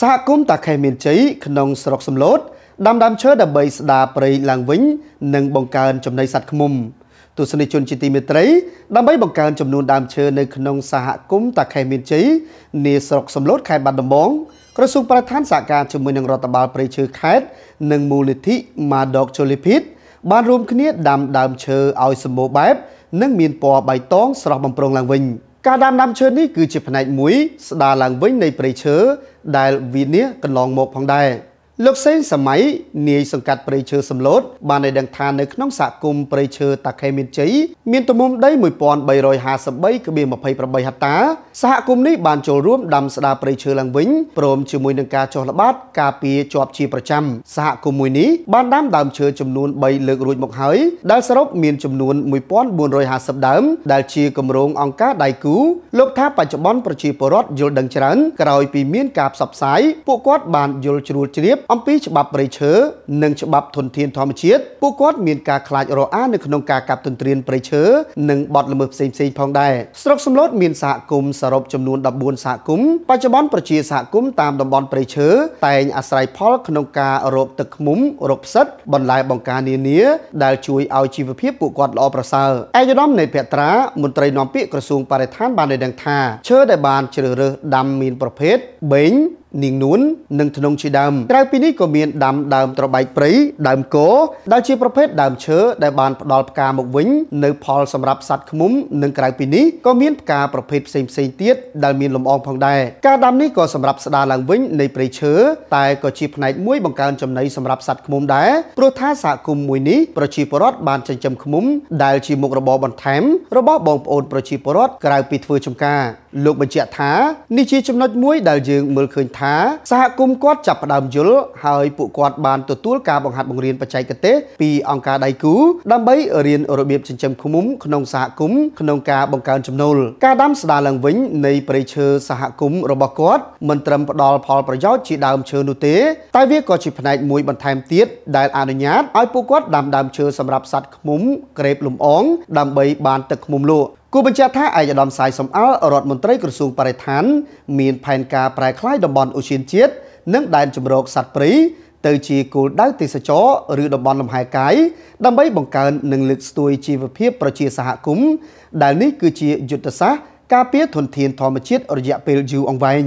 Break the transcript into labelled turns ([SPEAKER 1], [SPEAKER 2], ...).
[SPEAKER 1] សហគមន៍តាខេមានជ័យក្នុងស្រុកសំឡូតដាំដើមឈើដើម្បីស្ដារព្រៃឡើងវិញនិងបង្កើនចំណីសត្វឃ្មុំទស្សនិកជនជាទីមេត្រីដើម្បីបង្កើនចំនួនដើមឈើនៅក្នុងសហគមន៍តាខេមានជ័យនាស្រុកសំឡូតខេត្តបាត់ដំបងក្រសួងប្រធានសហការជាមួយនឹងរដ្ឋបាលព្រៃឈើខេត្តនិងមូលនិធិ Madog Cholipit បានរួមគ្នាដាំដើមឈើឲ្យសម្បូរបែបនិងមានពណ៌បៃតងស្រស់បំព្រងឡើងវិញការដាំដើមឈើនេះគឺជាផ្នែកមួយស្ដារឡើងវិញនៃព្រៃឈើដែលវិនាសកន្លងមកផងដែរ។លោកសេងសម័យនាយសង្កាត់ព្រៃឈើសំឡូតបានឲ្យដឹងថានៅក្នុងសហគមន៍ព្រៃឈើតាខេមានជ័យមានទំហំដី1353.28ហិកតាសហគមន៍នេះបានចូលរួមដាំស្ដារព្រៃឈើឡើងវិញព្រមជាមួយនឹងការចោះល្បាតការពារជាប់ជាប្រចាំសហគមន៍មួយនេះបានដាំដើមឈើចំនួន3លើករួចមកហើយដែលសរុបមានចំនួន1450ដើមដែលជាគម្រោងអង្គការដៃគូលោកថាបច្ចុប្បន្នប្រជាពលរដ្ឋយល់ដឹងច្រើនក្រោយពី មានការផ្សព្វផ្សាយពួកគាត់បានយល់ជ្រួលជ្រាបអំពីច្បាប់ព្រៃឈើនិងច្បាប់ធនធានធម្មជាតិពួកគាត់មានការខ្លាចរអានៅក្នុងការកាប់ទន្ទ្រានព្រៃឈើនិងបទល្មើសផ្សេងៗផងដែរស្រុកសំឡូតមានសហគមន៍សរុបចំនួន14សហគមន៍បច្ចុប្បន្នប្រជាសហគមន៍តាមតំបន់ព្រៃឈើតែងអាស្រ័យផលក្នុងការរកទឹកឃ្មុំរកផ្សិត បន្លែបង្ការនានា ដែល ជួយឲ្យជីវភាពពួកគាត់ល្អប្រសើរឯកឧត្តមនៃភត្រាមន្ត្រីនាំពាក្យក្រសួងបរិស្ថានបានឲ្យដឹងថាឈើដែលបានជ្រើសរើសដាំមានប្រភេទបេងនាងនួននិងធ្នង់ជាដើមក្រៅពីនេះក៏មានដាំដើមត្របែកព្រៃដើមកោដែលជា ប្រភេទដើមឈើដែលបានផ្ដល់ផ្កាមកវិញនៅផលសម្រាប់សត្វឃ្មុំ និងក្រៅពីនេះក៏មានផ្កាប្រភេទផ្សេងផ្សេងទៀតដែលមានលំអងផងដែរការដាំនេះក៏សម្រាប់ស្ដារឡើងវិញនៃព្រៃឈើតែក៏ជាផ្នែកមួយបង្កើនចំណីសម្រាប់សត្វឃ្មុំដែរព្រោះថាសហគមន៍មួយនេះប្រជាពលរដ្ឋបានចិញ្ចឹមឃ្មុំដែលជាមុខរបរបន្ថែមរបស់បងប្អូនប្រជាពលរដ្ឋក្រៅពីធ្វើចំការលោកបញ្ជាក់ថានេះជាចំណុចមួយដែលយើងមើលឃើញថាថាសហគមន៍គាត់ចាប់ផ្ដើមយល់ហើយពួកគាត់បានទទួលការបង្ហាត់បង្រៀនបច្ចេកទេសពីអង្គការដៃគូដើម្បីរៀនរបៀបចិញ្ចឹមឃ្មុំក្នុងសហគមន៍ក្នុងការបង្កើនចំណូលការដាំស្ដារឡើងវិញនៃព្រៃឈើសហគមន៍របស់គាត់មិនត្រឹមផ្ដល់ផលប្រយោជន៍ជាដើមឈើនោះទេ តែវាក៏ជាផ្នែកមួយបន្ថែមទៀតដែលអនុញ្ញាតឲ្យពួកគាត់ដាំដើមឈើសម្រាប់សត្វឃ្មុំក្រេបលំអងដើម្បីបានទឹកឃ្មុំលក់គូបញ្ជាក់ថាឯកឧត្តមសាយសំអល់រដ្ឋមន្ត្រីក្រសួងបរិស្ថានមានផែនការប្រែក្លាយតំបន់អូសៀនជាតិនិងដែនជម្រកសត្វព្រៃទៅជាគោលដៅទេសចរឬតំបន់លំហែកាយដើម្បីបង្កើននិងលើកស្ទួយជីវភាពប្រជាសហគមន៍ដែលនេះគឺជាយុទ្ធសាស្ត្រការពារធនធានធម្មជាតិរយៈពេលយូរអង្វែង